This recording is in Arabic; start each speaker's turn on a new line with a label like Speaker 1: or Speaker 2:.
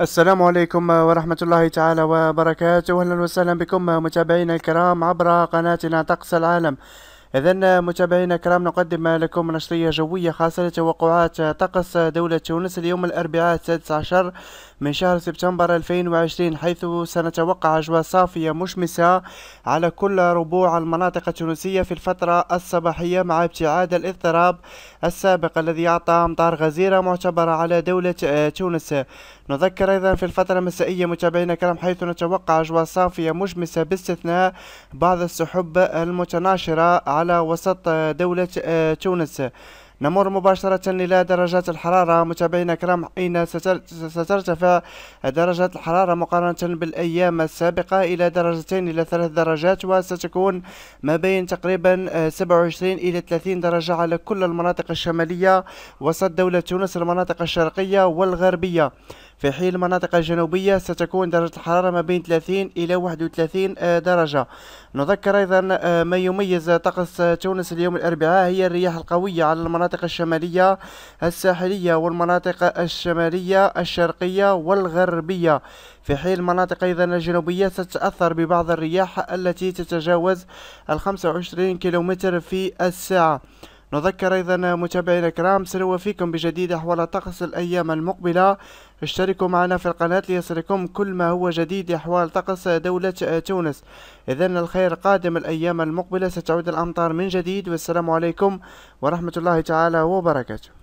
Speaker 1: السلام عليكم ورحمة الله تعالى وبركاته أهلا وسهلا بكم متابعينا الكرام عبر قناتنا طقس العالم إذا متابعينا الكرام نقدم لكم نشرية جوية خاصة لتوقعات طقس دولة تونس اليوم الأربعاء السادس عشر من شهر سبتمبر 2020 حيث سنتوقع أجواء صافية مشمسة على كل ربوع المناطق التونسية في الفترة الصباحية مع ابتعاد الاضطراب السابق الذي أعطى أمطار غزيرة معتبرة على دولة تونس نذكر أيضا في الفترة المسائية متابعينا الكرام حيث نتوقع أجواء صافية مشمسة باستثناء بعض السحب المتناشرة على على وسط دولة آه، تونس نمر مباشرة إلى درجات الحرارة متابعينا الكرام حين سترتفع درجات الحرارة مقارنة بالأيام السابقة إلى درجتين إلى ثلاث درجات وستكون ما بين تقريبا 27 آه، إلى 30 درجة على كل المناطق الشمالية وسط دولة تونس المناطق الشرقية والغربية في حين المناطق الجنوبية ستكون درجة الحرارة ما بين 30 إلى 31 آه، درجة نذكر أيضا آه، ما يميز طقس تونس اليوم الأربعاء هي الرياح القوية على المناطق الشمالية الساحلية والمناطق الشمالية الشرقية والغربية في حين المناطق أيضا الجنوبية ستتأثر ببعض الرياح التي تتجاوز ال 25 كيلومتر في الساعة نذكر أيضا متابعينا الكرام سنوافيكم بجديد أحوال طقس الأيام المقبلة اشتركوا معنا في القناة ليصلكم كل ما هو جديد أحوال طقس دولة تونس إذا الخير قادم الأيام المقبلة ستعود الأمطار من جديد والسلام عليكم ورحمة الله تعالى وبركاته